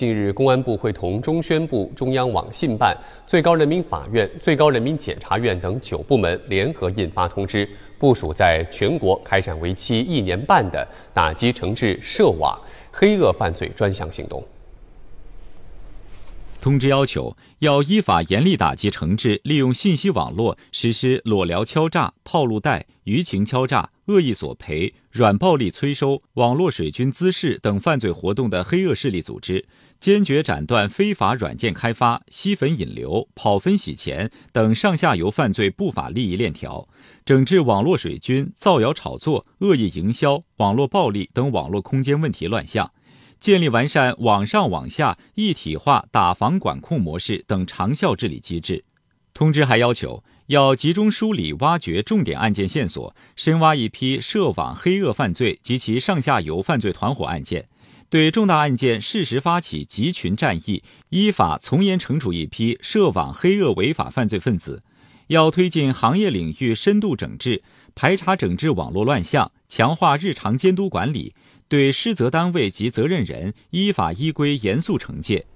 近日，公安部会同中宣部、中央网信办、最高人民法院、最高人民检察院等九部门联合印发通知，部署在全国开展为期一年半的打击惩治涉网黑恶犯罪专项行动。通知要求，要依法严厉打击惩治利用信息网络实施裸聊敲诈、套路贷、舆情敲诈、恶意索赔、软暴力催收、网络水军滋事等犯罪活动的黑恶势力组织，坚决斩断非法软件开发、吸粉引流、跑分洗钱等上下游犯罪不法利益链条，整治网络水军、造谣炒作、恶意营销、网络暴力等网络空间问题乱象。建立完善网上网下一体化打防管控模式等长效治理机制。通知还要求，要集中梳理挖掘重点案件线索，深挖一批涉网黑恶犯罪及其上下游犯罪团伙案件，对重大案件适时发起集群战役，依法从严惩处一批涉网黑恶违法犯罪分子。要推进行业领域深度整治。排查整治网络乱象，强化日常监督管理，对失责单位及责任人依法依规严肃惩戒。